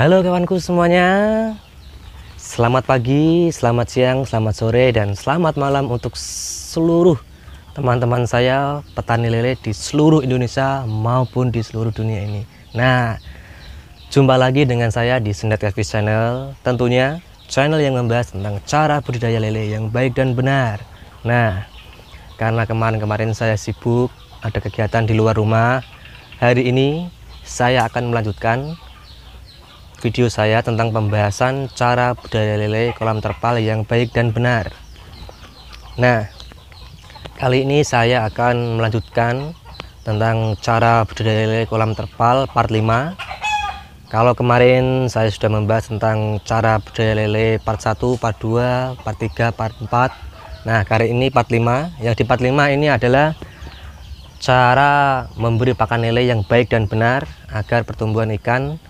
Halo kawanku semuanya Selamat pagi, selamat siang, selamat sore, dan selamat malam untuk seluruh teman-teman saya petani lele di seluruh Indonesia maupun di seluruh dunia ini Nah, jumpa lagi dengan saya di Sendat Cafe Channel Tentunya channel yang membahas tentang cara budidaya lele yang baik dan benar Nah, karena kemarin-kemarin saya sibuk, ada kegiatan di luar rumah Hari ini saya akan melanjutkan video saya tentang pembahasan cara budaya lele kolam terpal yang baik dan benar. Nah, kali ini saya akan melanjutkan tentang cara budaya lele kolam terpal part 5. Kalau kemarin saya sudah membahas tentang cara budaya lele part 1, part 2, part 3, part 4. Nah, kali ini part 5. Yang di part 5 ini adalah cara memberi pakan lele yang baik dan benar agar pertumbuhan ikan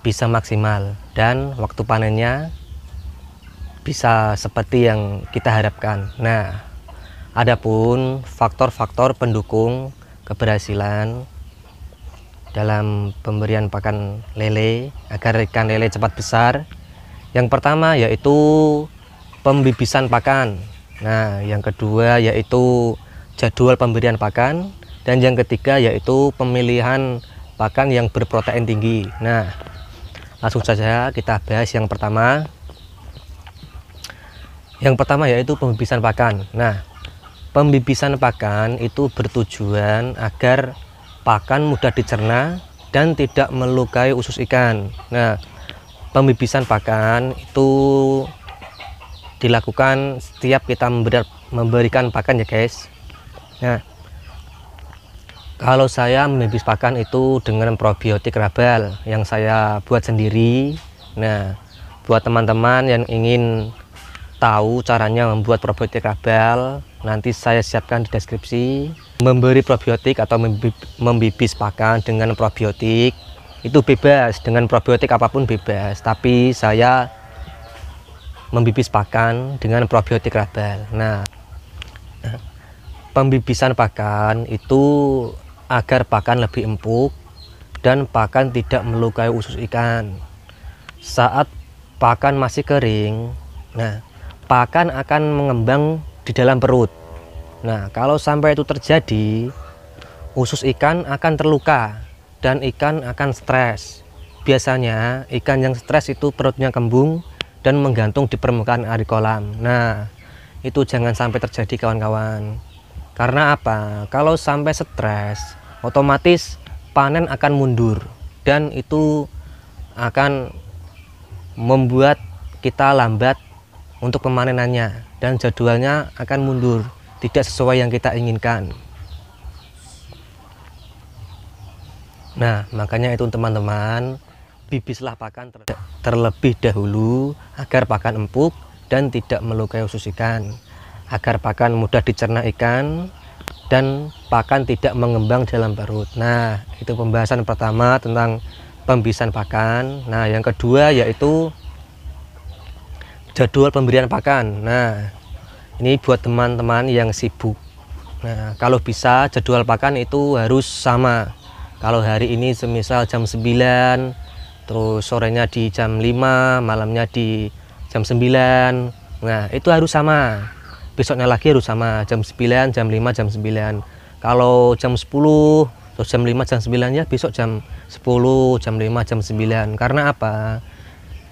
bisa maksimal dan waktu panennya bisa seperti yang kita harapkan. Nah, adapun faktor-faktor pendukung keberhasilan dalam pemberian pakan lele agar ikan lele cepat besar. Yang pertama yaitu pembibisan pakan. Nah, yang kedua yaitu jadwal pemberian pakan dan yang ketiga yaitu pemilihan pakan yang berprotein tinggi. Nah, langsung saja kita bahas yang pertama yang pertama yaitu pembibisan pakan nah pembibisan pakan itu bertujuan agar pakan mudah dicerna dan tidak melukai usus ikan nah pembibisan pakan itu dilakukan setiap kita memberikan pakan ya guys nah kalau saya menipis pakan itu dengan probiotik rabal yang saya buat sendiri. Nah, buat teman-teman yang ingin tahu caranya membuat probiotik rabal, nanti saya siapkan di deskripsi. Memberi probiotik atau membibis pakan dengan probiotik itu bebas, dengan probiotik apapun bebas, tapi saya membibis pakan dengan probiotik rabal. Nah, pembibisan pakan itu agar pakan lebih empuk dan pakan tidak melukai usus ikan. Saat pakan masih kering, nah, pakan akan mengembang di dalam perut. Nah, kalau sampai itu terjadi, usus ikan akan terluka dan ikan akan stres. Biasanya ikan yang stres itu perutnya kembung dan menggantung di permukaan air kolam. Nah, itu jangan sampai terjadi kawan-kawan. Karena apa? Kalau sampai stres, otomatis panen akan mundur dan itu akan membuat kita lambat untuk pemanenannya dan jadwalnya akan mundur tidak sesuai yang kita inginkan nah makanya itu teman-teman bibislah pakan ter terlebih dahulu agar pakan empuk dan tidak melukai usus ikan agar pakan mudah dicerna ikan dan pakan tidak mengembang dalam perut. Nah, itu pembahasan pertama tentang pembisan pakan. Nah, yang kedua yaitu jadwal pemberian pakan. Nah, ini buat teman-teman yang sibuk. Nah, kalau bisa jadwal pakan itu harus sama. Kalau hari ini semisal jam 9, terus sorenya di jam 5, malamnya di jam 9. Nah, itu harus sama besoknya lagi harus sama jam 9 jam 5 jam 9 kalau jam 10 atau jam 5 jam 9 ya besok jam 10 jam 5 jam 9 karena apa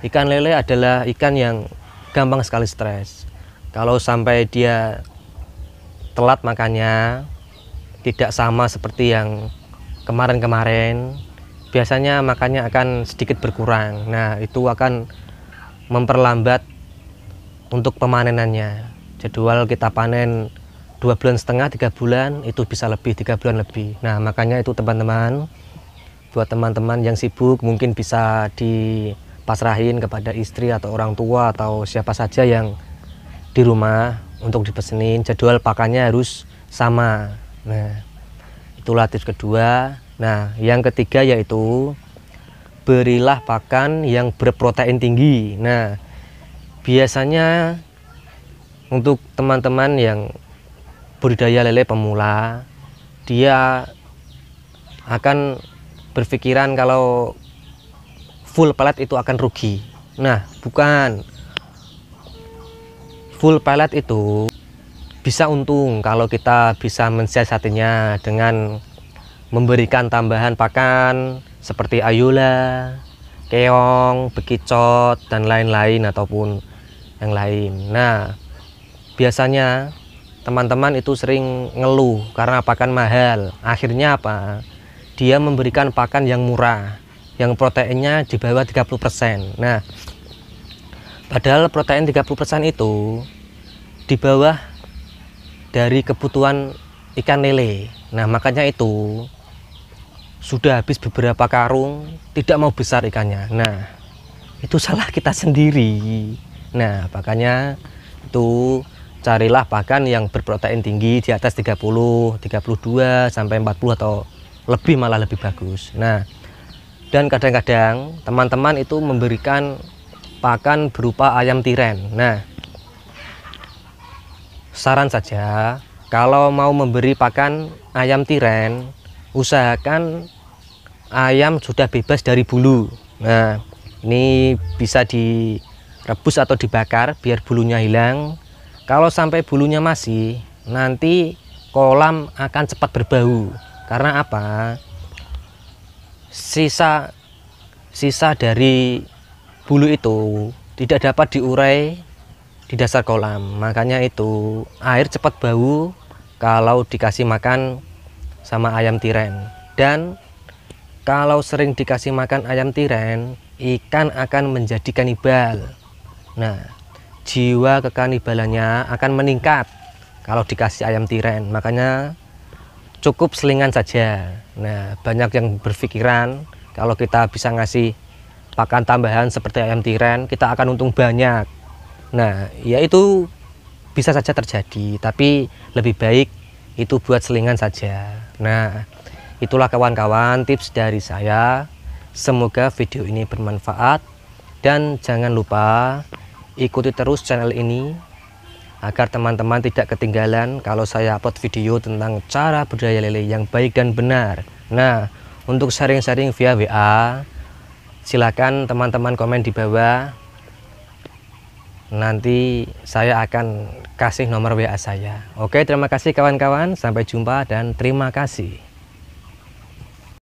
ikan lele adalah ikan yang gampang sekali stres kalau sampai dia telat makannya tidak sama seperti yang kemarin-kemarin biasanya makannya akan sedikit berkurang. Nah, itu akan memperlambat untuk pemanenannya jadwal kita panen dua bulan setengah tiga bulan itu bisa lebih tiga bulan lebih nah makanya itu teman-teman buat teman-teman yang sibuk mungkin bisa dipasrahin kepada istri atau orang tua atau siapa saja yang di rumah untuk dipesenin jadwal pakannya harus sama nah itulah tips kedua nah yang ketiga yaitu berilah pakan yang berprotein tinggi nah biasanya untuk teman-teman yang budidaya lele pemula dia akan berpikiran kalau full pelet itu akan rugi nah bukan full pelet itu bisa untung kalau kita bisa mensiasatinya dengan memberikan tambahan pakan seperti ayula, keong, bekicot, dan lain-lain ataupun yang lain. Nah, biasanya teman-teman itu sering ngeluh karena pakan mahal. Akhirnya apa? Dia memberikan pakan yang murah, yang proteinnya di bawah 30%. Nah, padahal protein 30% itu di bawah dari kebutuhan ikan lele. Nah, makanya itu sudah habis beberapa karung, tidak mau besar ikannya. Nah, itu salah kita sendiri. Nah, makanya itu carilah pakan yang berprotein tinggi di atas 30, 32 sampai 40 atau lebih malah lebih bagus. Nah, dan kadang-kadang teman-teman itu memberikan pakan berupa ayam tiren. Nah, saran saja kalau mau memberi pakan ayam tiren, usahakan ayam sudah bebas dari bulu. Nah, ini bisa direbus atau dibakar biar bulunya hilang kalau sampai bulunya masih, nanti kolam akan cepat berbau. Karena apa? Sisa sisa dari bulu itu tidak dapat diurai di dasar kolam. Makanya itu air cepat bau kalau dikasih makan sama ayam tiren. Dan kalau sering dikasih makan ayam tiren, ikan akan menjadi kanibal. Nah, jiwa kekanibalannya akan meningkat kalau dikasih ayam tiren. Makanya cukup selingan saja. Nah, banyak yang berpikiran kalau kita bisa ngasih pakan tambahan seperti ayam tiren, kita akan untung banyak. Nah, ya itu bisa saja terjadi, tapi lebih baik itu buat selingan saja. Nah, itulah kawan-kawan tips dari saya. Semoga video ini bermanfaat dan jangan lupa Ikuti terus channel ini agar teman-teman tidak ketinggalan kalau saya upload video tentang cara budidaya lele yang baik dan benar. Nah, untuk sharing-sharing via WA, silakan teman-teman komen di bawah. Nanti saya akan kasih nomor WA saya. Oke, terima kasih kawan-kawan. Sampai jumpa dan terima kasih.